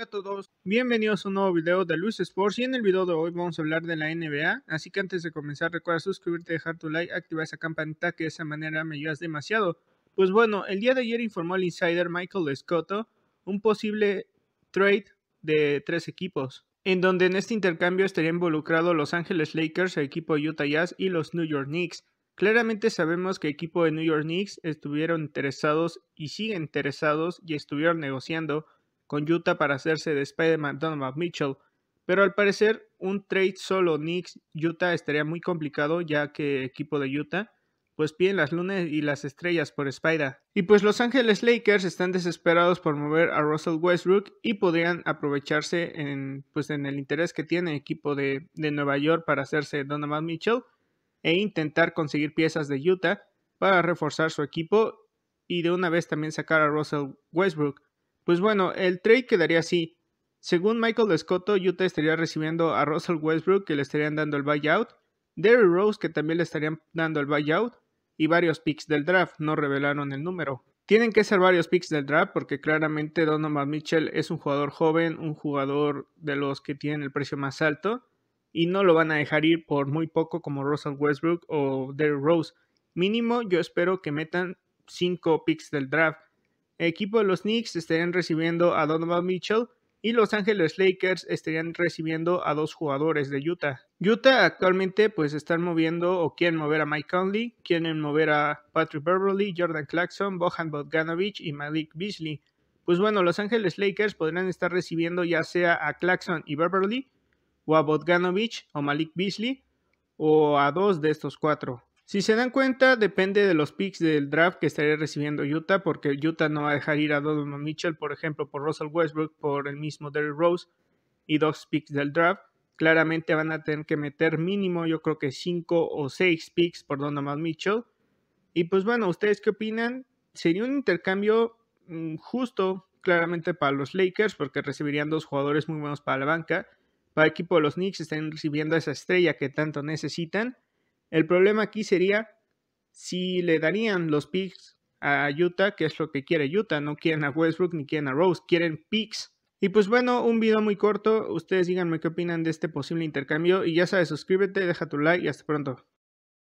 Hola a todos, bienvenidos a un nuevo video de Luis Sports y en el video de hoy vamos a hablar de la NBA, así que antes de comenzar recuerda suscribirte, dejar tu like, activar esa campanita que de esa manera me ayudas demasiado. Pues bueno, el día de ayer informó el insider Michael Scotto un posible trade de tres equipos, en donde en este intercambio estaría involucrado Los Ángeles Lakers, el equipo de Utah Jazz y los New York Knicks. Claramente sabemos que el equipo de New York Knicks estuvieron interesados y siguen interesados y estuvieron negociando con Utah para hacerse de Spider-Man Donovan Mitchell, pero al parecer un trade solo Knicks-Utah estaría muy complicado ya que equipo de Utah pues piden las lunes y las estrellas por Spider. Y pues Los Ángeles Lakers están desesperados por mover a Russell Westbrook y podrían aprovecharse en, pues en el interés que tiene el equipo de, de Nueva York para hacerse Donovan Mitchell e intentar conseguir piezas de Utah para reforzar su equipo y de una vez también sacar a Russell Westbrook. Pues bueno, el trade quedaría así. Según Michael Scotto, Utah estaría recibiendo a Russell Westbrook, que le estarían dando el buyout, Derry Rose, que también le estarían dando el buyout, y varios picks del draft, no revelaron el número. Tienen que ser varios picks del draft porque claramente Donovan Mitchell es un jugador joven, un jugador de los que tienen el precio más alto y no lo van a dejar ir por muy poco como Russell Westbrook o Derrick Rose. Mínimo yo espero que metan 5 picks del draft equipo de los Knicks estarían recibiendo a Donovan Mitchell y Los Angeles Lakers estarían recibiendo a dos jugadores de Utah. Utah actualmente pues están moviendo o quieren mover a Mike Conley, quieren mover a Patrick Beverly, Jordan Clarkson, Bohan Bogdanovic y Malik Beasley. Pues bueno, Los Angeles Lakers podrían estar recibiendo ya sea a Clarkson y Beverly o a Bogdanovic o Malik Beasley o a dos de estos cuatro. Si se dan cuenta, depende de los picks del draft que estaría recibiendo Utah, porque Utah no va a dejar ir a Donovan Mitchell, por ejemplo, por Russell Westbrook, por el mismo Derrick Rose y dos picks del draft. Claramente van a tener que meter mínimo, yo creo que cinco o seis picks por Donovan Mitchell. Y pues bueno, ¿ustedes qué opinan? Sería un intercambio mm, justo, claramente para los Lakers, porque recibirían dos jugadores muy buenos para la banca. Para el equipo de los Knicks están recibiendo esa estrella que tanto necesitan. El problema aquí sería si le darían los picks a Utah, que es lo que quiere Utah. No quieren a Westbrook ni quieren a Rose, quieren picks. Y pues bueno, un video muy corto. Ustedes díganme qué opinan de este posible intercambio. Y ya sabes, suscríbete, deja tu like y hasta pronto.